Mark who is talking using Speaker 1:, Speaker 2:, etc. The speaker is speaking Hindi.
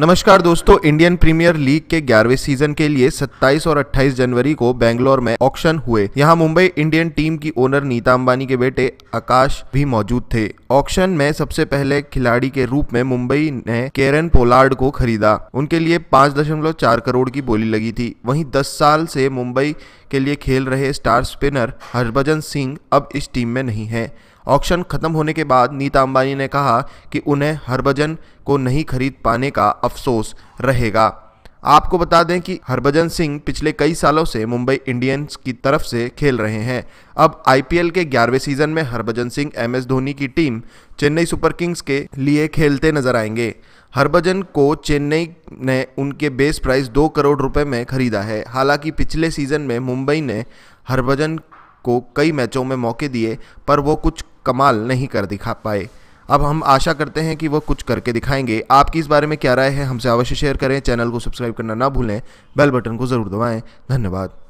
Speaker 1: नमस्कार दोस्तों इंडियन प्रीमियर लीग के ग्यारहवें सीजन के लिए 27 और 28 जनवरी को बेंगलोर में ऑक्शन हुए यहां मुंबई इंडियन टीम की ओनर नीता अंबानी के बेटे आकाश भी मौजूद थे ऑक्शन में सबसे पहले खिलाड़ी के रूप में मुंबई ने केरन पोलार्ड को खरीदा उनके लिए 5.4 करोड़ की बोली लगी थी वहीं 10 साल से मुंबई के लिए खेल रहे स्टार स्पिनर हरभजन सिंह अब इस टीम में नहीं है ऑक्शन खत्म होने के बाद नीता अंबानी ने कहा कि उन्हें हरभजन को नहीं खरीद पाने का अफसोस रहेगा आपको बता दें कि हरभजन सिंह पिछले कई सालों से मुंबई इंडियंस की तरफ से खेल रहे हैं अब आईपीएल के ग्यारहवें सीजन में हरभजन सिंह एम एस धोनी की टीम चेन्नई सुपर किंग्स के लिए खेलते नजर आएंगे हरभजन को चेन्नई ने उनके बेस प्राइस दो करोड़ रुपए में खरीदा है हालांकि पिछले सीजन में मुंबई ने हरभजन को कई मैचों में मौके दिए पर वो कुछ कमाल नहीं कर दिखा पाए अब हम आशा करते हैं कि वो कुछ करके दिखाएंगे आपकी इस बारे में क्या राय है हमसे अवश्य शेयर करें चैनल को सब्सक्राइब करना ना भूलें बेल बटन को ज़रूर दबाएं धन्यवाद